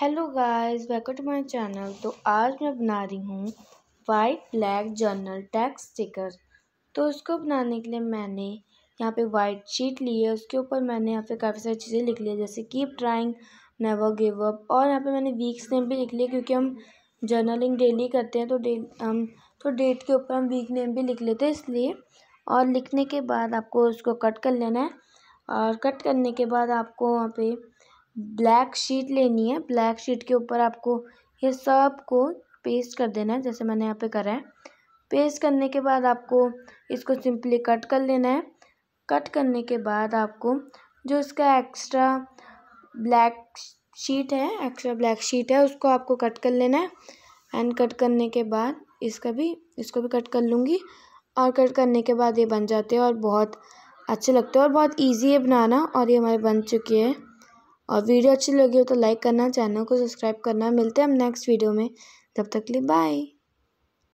hello guys welcome to my channel तो आज मैं बना रही हूँ white black journal tags sticker तो उसको बनाने के लिए मैंने यहाँ पे वाइट शीट ली है उसके ऊपर मैंने यहाँ पे काफ़ी सारी चीज़ें लिख ली है जैसे keep trying never give up और यहाँ पे मैंने वीक्स नेम भी लिख लिया क्योंकि हम जर्नलिंग डेली करते हैं तो डे हम तो डेट के ऊपर हम वीक नेम भी लिख लेते हैं इसलिए और लिखने के बाद आपको उसको कट कर लेना है और कट करने के बाद आपको वहाँ पर ब्लैक शीट लेनी है ब्लैक शीट के ऊपर आपको ये सब को पेस्ट कर देना है जैसे मैंने यहाँ पे करा है पेस्ट करने के बाद आपको इसको सिंपली कट कर लेना है कट करने के बाद आपको जो इसका एक्स्ट्रा ब्लैक शीट है एक्स्ट्रा ब्लैक शीट है उसको आपको कट कर लेना है एंड कट करने के बाद इसका भी इसको भी कट कर लूँगी और कट करने के बाद ये बन जाते हैं और बहुत अच्छे लगते हैं और बहुत इजी है बनाना और ये हमारे बन चुके हैं और वीडियो अच्छी लगी हो तो लाइक करना चैनल को सब्सक्राइब करना मिलते हैं हम नेक्स्ट वीडियो में तब तक के लिए बाय